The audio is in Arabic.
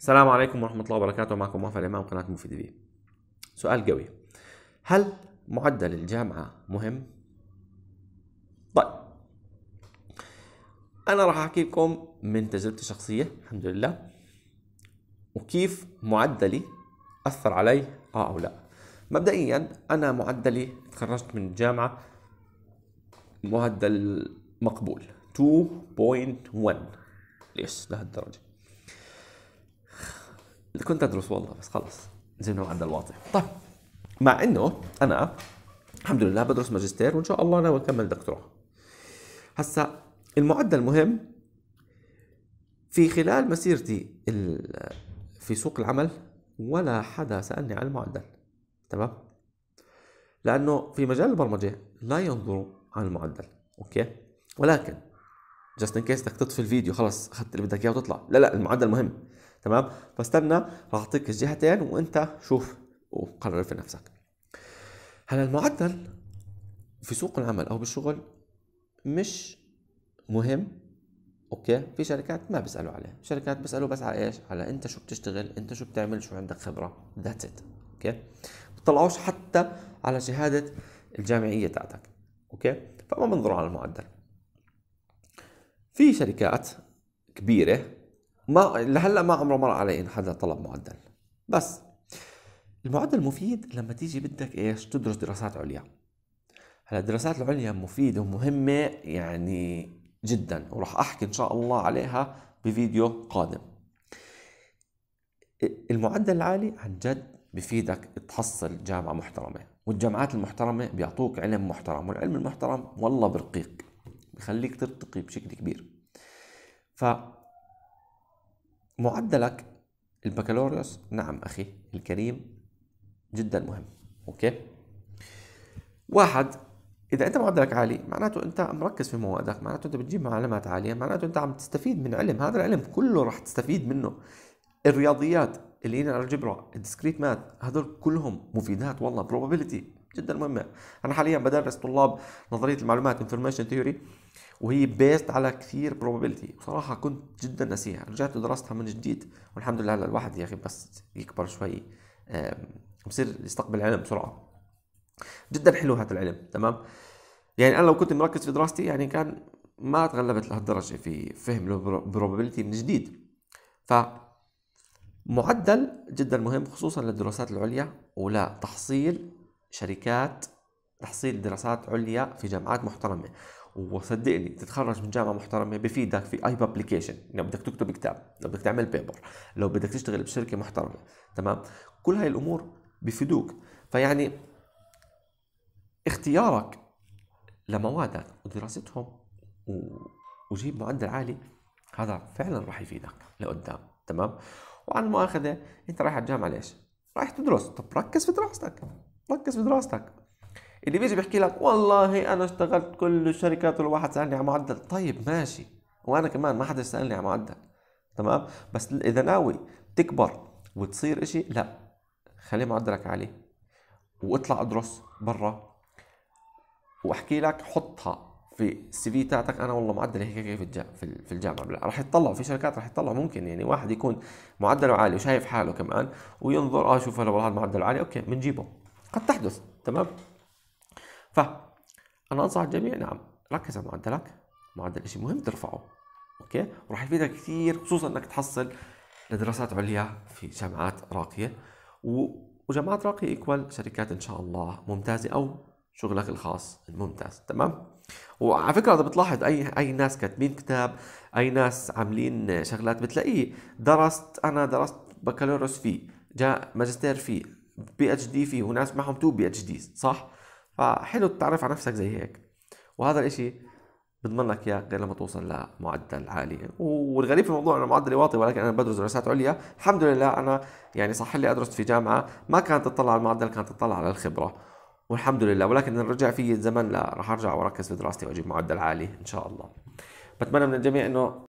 السلام عليكم ورحمة الله وبركاته معكم وفاء الإمام قناة مفيد بي سؤال قوي هل معدل الجامعة مهم؟ طيب أنا راح أحكي لكم من تجربتي الشخصية الحمد لله وكيف معدلي أثر علي آه أو لا مبدئيا أنا معدلي تخرجت من الجامعة معدل مقبول 2.1 ليش لهالدرجة كنت ادرس والله بس خلص زين عند الواطي طيب مع انه انا الحمد لله بدرس ماجستير وان شاء الله ناوي اكمل دكتوراه هسا المعدل مهم في خلال مسيرتي في سوق العمل ولا حدا سالني عن المعدل تمام لانه في مجال البرمجه لا ينظروا عن المعدل اوكي ولكن جاست ان كيس بدك تطفي الفيديو خلص اخذت اللي بدك اياه وتطلع لا لا المعدل مهم تمام فاستنى راح اعطيك الجهتين وانت شوف وقرر في نفسك هلا المعدل في سوق العمل او بالشغل مش مهم اوكي في شركات ما بيسالوا عليه شركات بيسالوا بس على ايش على انت شو بتشتغل انت شو بتعمل شو عندك خبره ذاتس ات اوكي بيطلعوش حتى على شهاده الجامعيه تاعتك اوكي فما بنظروا على المعدل في شركات كبيره ما لهلا ما عمره مر علي ان حدا طلب معدل بس المعدل مفيد لما تيجي بدك ايش تدرس دراسات عليا هلا الدراسات العليا مفيده ومهمه يعني جدا وراح احكي ان شاء الله عليها بفيديو قادم المعدل العالي عن جد بفيدك تحصل جامعه محترمه والجامعات المحترمه بيعطوك علم محترم والعلم المحترم والله برقيق بخليك ترتقي بشكل كبير ف معدلك البكالوريوس نعم أخي الكريم جدا مهم أوكي واحد إذا أنت معدلك عالي معناته أنت مركز في موادك معناته أنت بتجيب معلومات عالية معناته أنت عم تستفيد من علم هذا العلم كله رح تستفيد منه الرياضيات اللينير الجبرا الديسكريت ماث هذول كلهم مفيدات والله probability جدا مهمه انا حاليا بدرس طلاب نظريه المعلومات انفورميشن ثيوري وهي بيست على كثير probability بصراحه كنت جدا ناسيها رجعت ودرستها من جديد والحمد لله الواحد يا اخي بس يكبر شوي بصير يستقبل العلم بسرعه جدا حلو هذا العلم تمام يعني انا لو كنت مركز في دراستي يعني كان ما تغلبت لهالدرجه في فهم البروبابيلتي من جديد ف معدل جدا مهم خصوصا للدراسات العليا ولتحصيل شركات تحصيل دراسات عليا في جامعات محترمه وصدقني تتخرج من جامعه محترمه بفيدك في اي بابليكيشن لو بدك تكتب كتاب لو بدك تعمل بيبر لو بدك تشتغل بشركه محترمه تمام كل هاي الامور بفيدوك فيعني اختيارك لموادك ودراستهم وجيب معدل عالي هذا فعلا راح يفيدك لقدام تمام وعن المؤاخذه انت رايح على الجامعه ليش رايح تدرس طب ركز في دراستك ركز بدراستك اللي بيجي بيحكي لك والله انا اشتغلت كل الشركات والواحد سالني على معدل طيب ماشي وانا كمان ما حدا سالني على معدل تمام بس اذا ناوي تكبر وتصير اشي لا خلي معدلك عالي واطلع ادرس برا واحكي لك حطها في السي في تاعتك انا والله معدلي هيك هيك في الجامعه راح يطلع في شركات راح يطلع ممكن يعني واحد يكون معدله عالي وشايف حاله كمان وينظر اه شوف هذا معدله عالي اوكي بنجيبه قد تحدث تمام فأنا أنصح الجميع نعم ركز على معدلك معدل شيء مهم ترفعه أوكي وراح يفيدك كثير خصوصا أنك تحصل لدراسات عليا في جامعات راقية وجامعات راقية إيكوال شركات إن شاء الله ممتازة أو شغلك الخاص الممتاز تمام وعلى فكره اذا بتلاحظ اي اي ناس كاتبين كتاب اي ناس عاملين شغلات بتلاقيه درست انا درست بكالوريوس فيه جاء ماجستير فيه بي اتش دي فيه وناس معهم تو بي اتش ديز صح فحلو التعرف على نفسك زي هيك وهذا الاشي بضمن لك اياه غير لما توصل لمعدل عالي والغريب في الموضوع انه معدلي واطي ولكن انا بدرس دراسات عليا الحمد لله انا يعني صح لي ادرس في جامعه ما كانت تطلع على المعدل كانت تطلع على الخبره والحمد لله ولكن رجع في الزمن لا راح ارجع واركز في دراستي واجيب معدل عالي ان شاء الله بتمنى من الجميع انه